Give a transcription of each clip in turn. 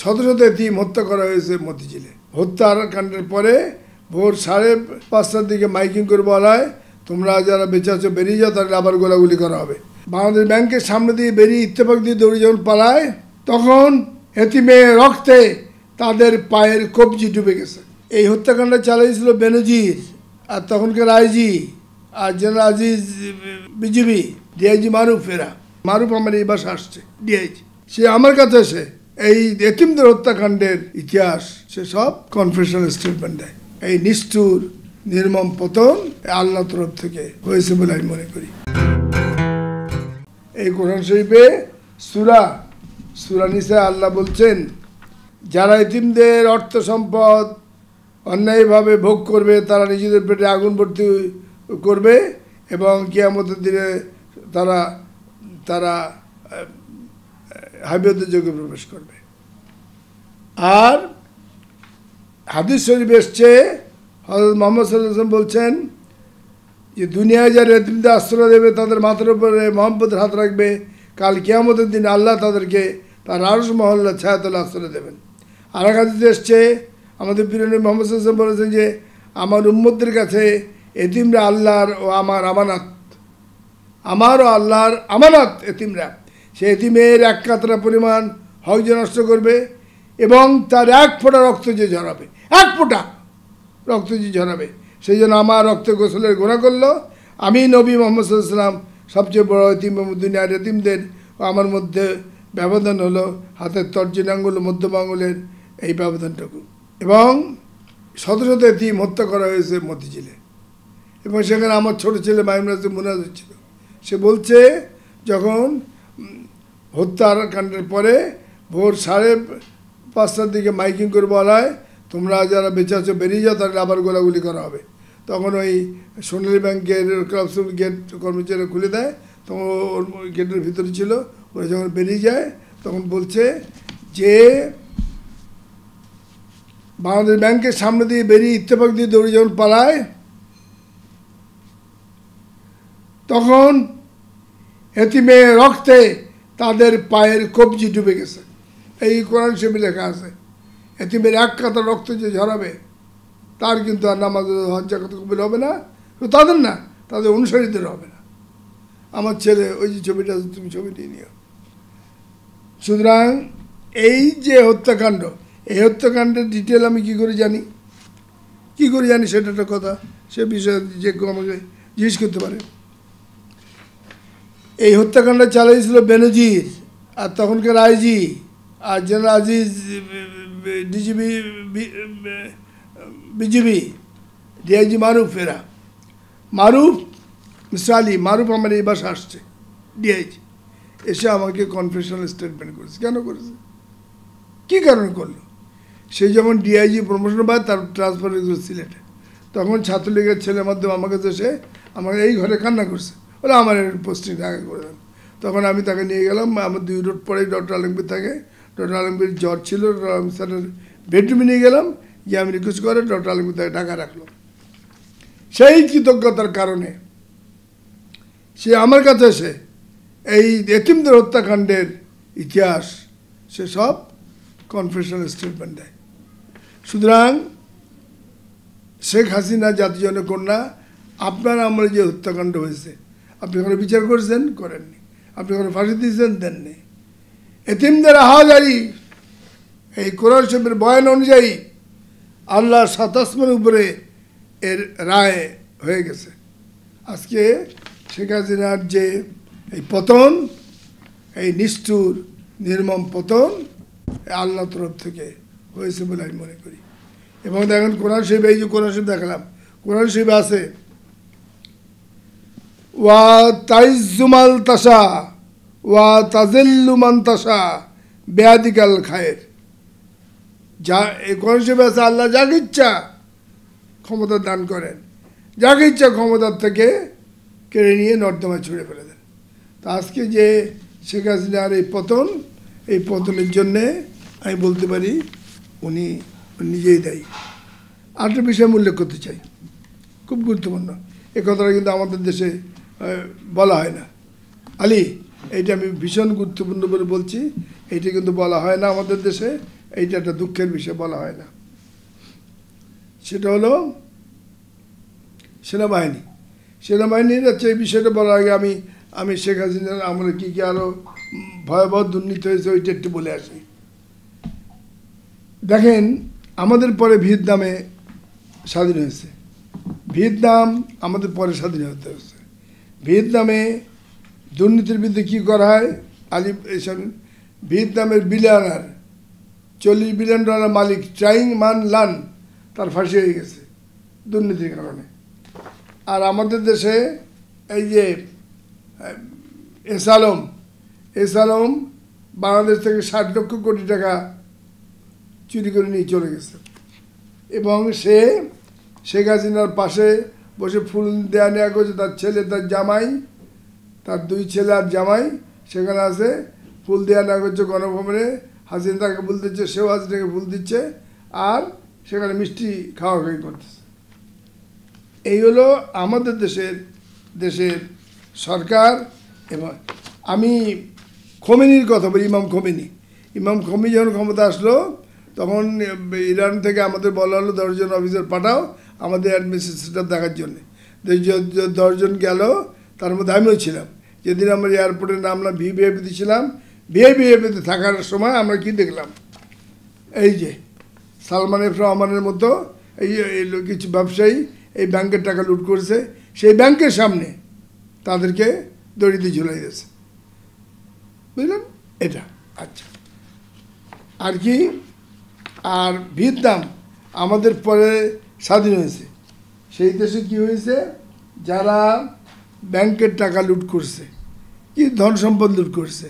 শত শত এতিম হত্যা করা হয়েছে মতিঝিলে হত্যার কাণ্ডের পরে ভোর সাড়ে পাঁচটার দিকে মাইকিং করে বলা হয় তোমরা যারা বেঁচে আছো বেরিয়ে যাও তাহলে আবার গোলাগুলি করা হবে বাংলাদেশ ব্যাংকের সামনে দিয়ে বেরিয়ে ইত্তেফাক দিয়ে দৌড়ে যখন পালায় তখন হেতিমে রক্তে তাদের পায়ের কবজি ডুবে গেছে এই হত্যাকাণ্ড চালিয়েছিল বেনজির আর তখনকার আইজি আর general Aziz BGB DIG Maruf এরা মারুফ আমার এই বাসা আসছে ডিআইজি সে আমার কাছে এসে এই এতিমদের হত্যাকাণ্ডের ইতিহাস সে সব কনফেশনাল স্টেটমেন্ট দেয় এই নিষ্ঠুর নির্মম পতন আল্লাহ তরফ থেকে হয়েছে বলে আমি মনে করি এই কোরআন শরীফে সুরা সুরা নিসা আল্লাহ বলছেন যারা ইতিমদের অর্থ সম্পদ অন্যায়ভাবে ভোগ করবে তারা নিজেদের পেটে আগুন ভর্তি করবে এবং কেয়ামতের দিনে তারা তারা হাবিয়ত যোগে প্রবেশ করবে আর হাদিস শরীফ এসছে হজরত মোহাম্মদ সাল্লাম বলছেন যে দুনিয়ায় যারা এতিমদের আশ্রয় দেবে তাদের মাথার উপরে মোহাম্মদের হাত রাখবে কাল কিয়ামতের দিন আল্লাহ তাদেরকে তার আরস মহল্লা ছায়াতলে আশ্রয় দেবেন আর এক হাদিস এসছে আমাদের পিরনী মোহাম্মদ সাল্লাম বলেছেন যে আমার উম্মদের কাছে এতিমরা আল্লাহর ও আমার আমানাত আমারও আল্লাহর আমানত এতিমরা সে এতিমের এক কাতরা পরিমাণ হক যে নষ্ট করবে এবং তার এক ফোঁটা রক্ত যে ঝরাবে এক ফোঁটা রক্ত যে ঝরাবে সেই জন্য আমার রক্ত গোসলের গোড়া করলো আমি নবী মোহাম্মদ সাল্লাম সবচেয়ে বড় এতিম দুনিয়ার এতিমদের আমার মধ্যে ব্যবধান হলো হাতের তর্জন আঙ্গুল মধ্যম আঙুলের এই ব্যবধানটুকু এবং শত শত এতিম হত্যা করা হয়েছে মতিঝিলে এবং সেখানে আমার ছোট ছেলে মাইমরাজ মনে হচ্ছিল সে বলছে যখন হত্যার কাণ্ডের পরে ভোর সাড়ে পাঁচটার দিকে মাইকিং করে বলা হয় তোমরা যারা বেঁচে আছো বেরিয়ে যাও তাহলে আবার গোলাগুলি করা হবে তখন ওই সোনালী ব্যাংকের ক্লাবসুল গেট কর্মচারীরা খুলে দেয় তখন ওর গেটের ভিতরে ছিল ওরা যখন বেরিয়ে যায় তখন বলছে যে বাংলাদেশ ব্যাংকের সামনে দিয়ে বেরিয়ে ইত্তেফাক দিয়ে দৌড়ে যখন পালায় তখন এতিমে রক্তে তাদের পায়ের কবজি ডুবে গেছে এই কোরআন শরীফে লেখা আছে এতিমের এক কাতা রক্ত যে ঝরাবে তার কিন্তু আর নামাজ হজ্জা কত কবিল হবে না তাদের না তাদের অনুসারীদের হবে না আমার ছেলে ওই যে ছবিটা তুমি ছবি নিয়ে নিও সুতরাং এই যে হত্যাকাণ্ড এই হত্যাকাণ্ডের ডিটেল আমি কি করে জানি কি করে জানি সেটা একটা কথা সে বিষয়ে যে আমাকে জিজ্ঞেস করতে পারে এই হত্যাকাণ্ডটা চালিয়েছিল বেনজির আর তখনকার আইজি আর general Aziz DGB BGB DIG Maruf এরা মারুফ মিস্টার আলী মারুফ আমার এই বাসা আসছে ডিআইজি এসে আমাকে কনফেশনাল স্টেটমেন্ট করেছে কেন করেছে কী কারণে করলো সে যখন ডিআইজি প্রমোশন পায় তার ট্রান্সফার সিলেটে তখন ছাত্রলীগের ছেলের মাধ্যমে আমাকে তো সে আমাকে এই ঘরে কান্না করছে বলে আমার পোস্টিং আগে করে দেন তখন আমি তাকে নিয়ে গেলাম আমার দুই রোড পরেই ডক্টর আলমগীর থাকে ডক্টর আলমগীর জ্বর ছিল ডক্টর আলম স্যারের বেডরুমে নিয়ে গেলাম যে আমি রিকোয়েস্ট করে ডক্টর আলমগীর তাকে ঢাকা রাখলো সেই কৃতজ্ঞতার কারণে সে আমার কাছে এসে এই এতিমদের হত্যাকাণ্ডের ইতিহাস সে সব কনফেশনাল স্টেটমেন্ট দেয় সুতরাং শেখ হাসিনা জাতীয় কন্যা আপনার আমলে যে হত্যাকাণ্ড হয়েছে আপনি কোনো বিচার করছেন করেননি আপনি কোনো ফাঁসি দিয়েছেন দেননি এতিমদের আহাজারি এই কোরআন শরীফের বয়ান অনুযায়ী আল্লাহ সাতাশমের উপরে এর রায় হয়ে গেছে আজকে শেখ হাসিনার যে এই পতন এই নিষ্ঠুর নির্মম পতন আল্লাহ তরফ থেকে হয়েছে বলে আমি মনে করি এবং দেখেন কোরআন শরীফ এই যে কোরআন শরীফ দেখালাম কোরআন শরীফ আছে ওয়া তাইজুমাল তাসা ওয়া তাজেল্লুমান তাসা বেয়াদিকাল খায়ের যা এই কোরআন শরীফ আল্লাহ যাকে ইচ্ছা ক্ষমতা দান করেন যাকে ইচ্ছা ক্ষমতার থেকে কেড়ে নিয়ে নর্দমায় ছুঁড়ে ফেলে দেন তো আজকে যে শেখ হাসিনার এই পতন এই পতনের জন্যে আমি বলতে পারি উনি নিজেই দায়ী আরেকটা বিষয় আমি উল্লেখ করতে চাই খুব গুরুত্বপূর্ণ এ কথাটা কিন্তু আমাদের দেশে বলা হয় না আলী এইটা আমি ভীষণ গুরুত্বপূর্ণ বলে বলছি এইটা কিন্তু বলা হয় না আমাদের দেশে এইটা একটা দুঃখের বিষয় বলা হয় না সেটা হলো সেনাবাহিনী সেনাবাহিনীর হচ্ছে এই বিষয়টা বলার আগে আমি আমি শেখ হাসিনার আমার কী কী আরও ভয়াবহ দুর্নীতি হয়েছে ওইটা একটু বলে আসি দেখেন আমাদের পরে ভিয়েতনামে স্বাধীন হয়েছে ভিয়েতনাম আমাদের পরে স্বাধীন হতে হয়েছে ভিয়েতনামে দুর্নীতির বিরুদ্ধে কী করা হয় আলি ভিয়েতনামের বিলিয়নার চল্লিশ বিলিয়ন ডলার মালিক ট্রাইং মান লান তার ফাঁসি হয়ে গেছে দুর্নীতির কারণে আর আমাদের দেশে এই যে এস আলম এস আলম বাংলাদেশ থেকে ষাট লক্ষ কোটি টাকা চুরি করে নিয়ে চলে গেছে এবং সে শেখ হাসিনার পাশে বসে ফুল দেয়া নেওয়া করছে তার ছেলে তার জামাই তার দুই ছেলে আর জামাই সেখানে আসে ফুল দেয়া নেওয়া করছে গণভবনে হাসিন তাকে ফুল দিচ্ছে সেও হাসিনাকে ফুল দিচ্ছে আর সেখানে মিষ্টি খাওয়া খাওয়াখাই করতেছে এই হলো আমাদের দেশের দেশের সরকার এবং আমি খমিনির কথা বলি ইমাম খমিনি ইমাম খোমি যখন ক্ষমতা আসলো তখন ইরান থেকে আমাদের বলা হলো দশজন অফিসার পাঠাও আমাদের অ্যাডমিনিস্ট্রেশনটা দেখার জন্যে দশজন গেল তার মধ্যে আমিও ছিলাম যেদিন আমরা এয়ারপোর্টে নামলাম ভিভিআইপিতে ছিলাম ভিআইপিআইপিতে থাকার সময় আমরা কি দেখলাম এই যে সালমান এফ রহমানের মতো এই কিছু ব্যবসায়ী এই ব্যাংকের টাকা লুট করেছে সেই ব্যাংকের সামনে তাদেরকে দড়িতে ঝুলাই দিয়েছে বুঝলেন এটা আচ্ছা আর কি আর ভিয়েতনাম আমাদের পরে স্বাধীন হয়েছে সেই দেশে কি হয়েছে যারা ব্যাংকের টাকা লুট করছে কি ধন সম্পদ লুট করছে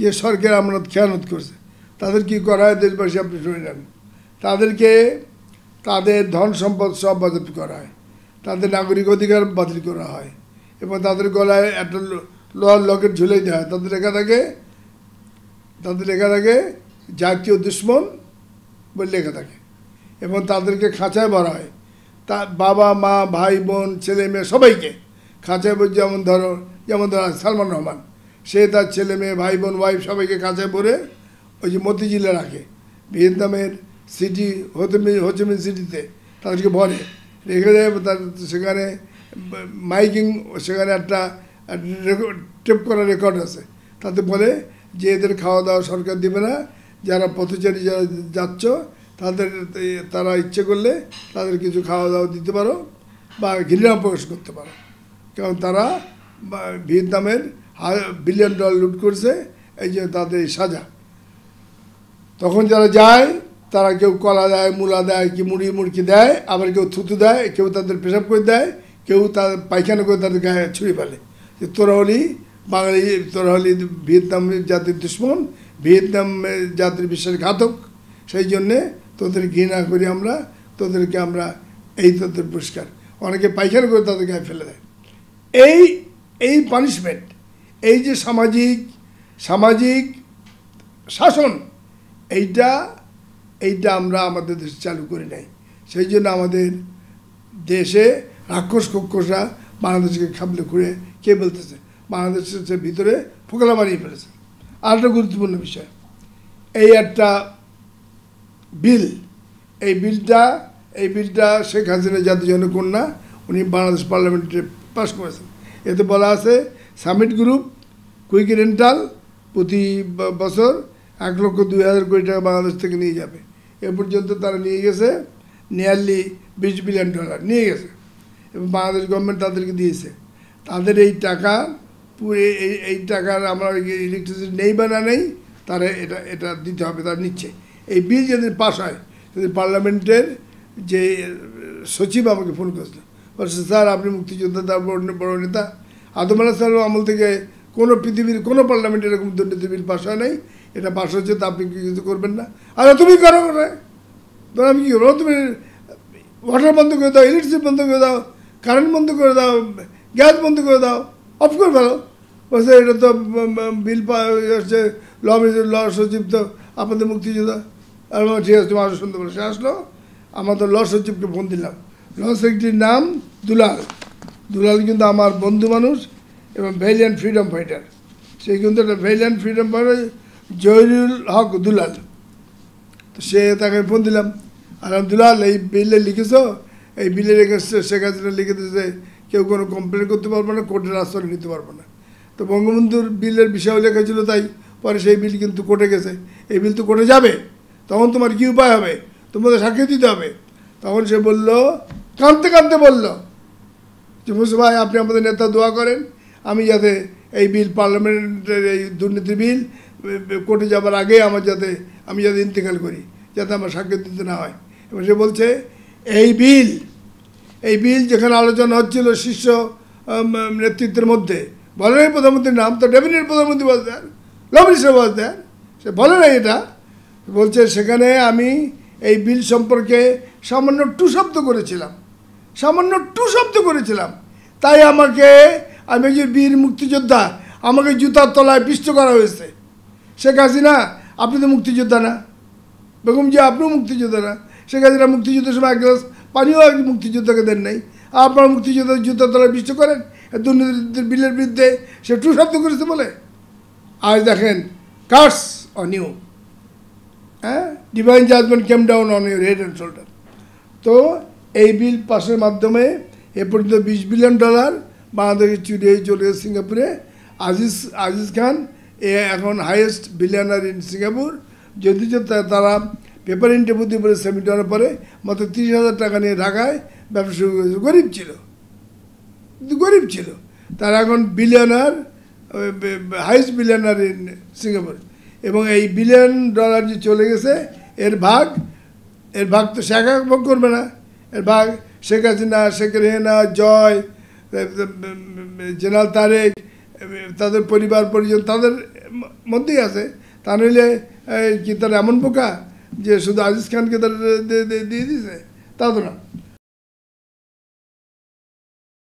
যে সরকার আমরা খেয়ানত করছে তাদের কি করা হয় দেশবাসী আপনি শুনে নেন তাদেরকে তাদের ধন সম্পদ সব বাজেপ করা হয় তাদের নাগরিক অধিকার বাতিল করা হয় এবং তাদের গলায় একটা লোহার লকেট ঝুলে দেওয়া হয় তাদের লেখা থাকে তাদের লেখা থাকে জাতীয় দুশ্মন বলে লেখা থাকে এবং তাদেরকে খাঁচায় ভরা হয় তা বাবা মা ভাই বোন ছেলে মেয়ে সবাইকে খাঁচায় যেমন ধরো যেমন ধরো সালমান রহমান সে তার ছেলে মেয়ে ভাই বোন ওয়াইফ সবাইকে খাঁচায় ভরে ওই যে মতিঝিলে রাখে ভিয়েতনামের সিটি হোচমিন হোচমিন সিটিতে তাদেরকে ভরে রেখে দেয় তার সেখানে মাইকিং সেখানে একটা টেপ করা রেকর্ড আছে তাতে বলে যে এদের খাওয়া দাওয়া সরকার দেবে না যারা পথচারী যারা যাচ্ছ তাদের তারা ইচ্ছে করলে তাদের কিছু খাওয়া দাওয়া দিতে পারো বা ঘৃণা প্রকাশ করতে পারো কারণ তারা ভিয়েতনামের বিলিয়ন ডলার লুট করছে এই যে তাদের সাজা তখন যারা যায় তারা কেউ কলা দেয় মূলা দেয় কি মুড়ি মুড়কি দেয় আবার কেউ থুতু দেয় কেউ তাদের পেশাব করে দেয় কেউ তাদের পায়খানা করে তাদের গায়ে ছুঁড়ে ফেলে যে তোরা হলি বাঙালি তোরা হলি ভিয়েতনাম জাতির দুশ্মন ভিয়েতনাম জাতির বিশ্বাসঘাতক সেই জন্যে তোদের ঘৃণা করি আমরা তোদেরকে আমরা এই তোদের পুরস্কার অনেকে পাইখানা করে তাদের গায়ে ফেলে দেয় এই এই পানিশমেন্ট এই যে সামাজিক সামাজিক শাসন এইটা এইটা আমরা আমাদের দেশে চালু করি নাই সেই জন্য আমাদের দেশে রাক্ষস কক্ষসরা বাংলাদেশকে খাবলে খুঁড়ে কে বলতেছে বাংলাদেশের ভিতরে ফোকলা বানিয়ে ফেলেছে আর একটা গুরুত্বপূর্ণ বিষয় এই একটা বিল এই বিলটা এই বিলটা শেখ হাসিনা জাতীয় জনকন্যা উনি বাংলাদেশ পার্লামেন্টে পাশ করেছেন এতে বলা আছে সামিট গ্রুপ কুইক রেন্টাল প্রতি বছর এক লক্ষ দুই হাজার কোটি টাকা বাংলাদেশ থেকে নিয়ে যাবে এ পর্যন্ত তারা নিয়ে গেছে নিয়ারলি বিশ বিলিয়ন ডলার নিয়ে গেছে এবং বাংলাদেশ গভর্নমেন্ট তাদেরকে দিয়েছে তাদের এই টাকা এই টাকার আমরা ইলেকট্রিসিটি নেই বা না নেই তারা এটা এটা দিতে হবে তারা নিচ্ছে এই বিল যেদিন পাশ হয় সেদিন পার্লামেন্টের যে সচিব আমাকে ফোন করেছিল বলছে স্যার আপনি মুক্তিযোদ্ধা তার বড় নেতা আদম স্যার আমল থেকে কোনো পৃথিবীর কোনো পার্লামেন্টে এরকম দুর্নীতি বিল পাশ হয় নাই এটা পাশ হচ্ছে তা আপনি কিছু করবেন না আরে তুমি করো ধর আমি কী করবো তুমি ওয়াটার বন্ধ করে দাও ইলেকট্রিসিটি বন্ধ করে দাও কারেন্ট বন্ধ করে দাও গ্যাস বন্ধ করে দাও অফ করে ফেলো বলছে এটা তো বিল পা ল সচিব তো আপনাদের মুক্তিযোদ্ধা আর ঠিক আছে তুমি শুনতে সন্ধ্যাবেলা সে আসলো তো লস সচিবকে ফোন দিলাম লস সেক্রেটারির নাম দুলাল দুলাল কিন্তু আমার বন্ধু মানুষ এবং ভেলিয়ান ফ্রিডম ফাইটার সে কিন্তু একটা valiant freedom fighter Zahirul Haque Dulal তো সে তাকে ফোন দিলাম আর দুলাল এই বিলে লিখেছ এই বিলে রেখেছে সে কাজটা লিখে দিয়েছে কেউ কোনো কমপ্লেন করতে পারবো না কোর্টের আশ্রয় নিতে পারবো না তো বঙ্গবন্ধুর বিলের বিষয় লেখা ছিল তাই পরে সেই বিল কিন্তু কোর্টে গেছে এই বিল তো কোর্টে যাবে তখন তোমার কি উপায় হবে তোমাদের সাক্ষী দিতে হবে তখন সে বলল কাঁদতে কাঁদতে বলল যে ভাই আপনি আমাদের নেতা দোয়া করেন আমি যাতে এই বিল পার্লামেন্টের এই দুর্নীতি বিল কোর্টে যাবার আগে আমার যাতে আমি যাতে ইন্তেকাল করি যাতে আমার সাক্ষী দিতে না হয় এবং সে বলছে এই বিল এই বিল যেখানে আলোচনা হচ্ছিল শীর্ষ নেতৃত্বের মধ্যে বলেন প্রধানমন্ত্রীর নাম তো ডেভিনেট প্রধানমন্ত্রী বলতেন লবণী বলতেন সে বলে না এটা বলছে সেখানে আমি এই বিল সম্পর্কে সামান্য টু শব্দ করেছিলাম সামান্য টু শব্দ করেছিলাম তাই আমাকে আমি যে বীর মুক্তিযোদ্ধা আমাকে জুতার তলায় পিষ্ট করা হয়েছে শেখ হাসিনা আপনি তো মুক্তিযোদ্ধা না বেগম জি আপনিও মুক্তিযোদ্ধা না শেখ হাসিনা মুক্তিযুদ্ধের সময় এক গ্লাস পানিও এক মুক্তিযোদ্ধাকে দেন নাই আপনার মুক্তিযোদ্ধা জুতার তলায় পিষ্ট করেন দুর্নীতি বিলের বিরুদ্ধে সে টু শব্দ করেছে বলে আজ দেখেন curse on divine judgement came down on your head and shoulder তো এই বিল পাশের মাধ্যমে এ পর্যন্ত বিশ বিলিয়ন ডলার বাংলাদেশে চুরি হয়ে চলে গেছে সিঙ্গাপুরে আজিজ আজিজ খান এ এখন হাইয়েস্ট বিলিয়নার ইন সিঙ্গাপুর যদি তারা পেপার ইন্টারভিউ দিয়ে পরে ডলার পরে মাত্র তিরিশ হাজার টাকা নিয়ে ঢাকায় ব্যবসা শুরু করেছে গরিব ছিল গরিব ছিল তারা এখন billionaire highest billionaire in Singapore এবং এই বিলিয়ন ডলার যে চলে গেছে এর ভাগ এর ভাগ তো শেখ ভোগ করবে না এর ভাগ শেখ হাসিনা শেখ রেহেনা জয় জেনারেল তারেক তাদের পরিবার পরিজন তাদের মধ্যেই আছে তা নইলে কি তারা এমন পোকা যে শুধু আজিজ খানকে তারা দিয়ে দিয়েছে তা তো না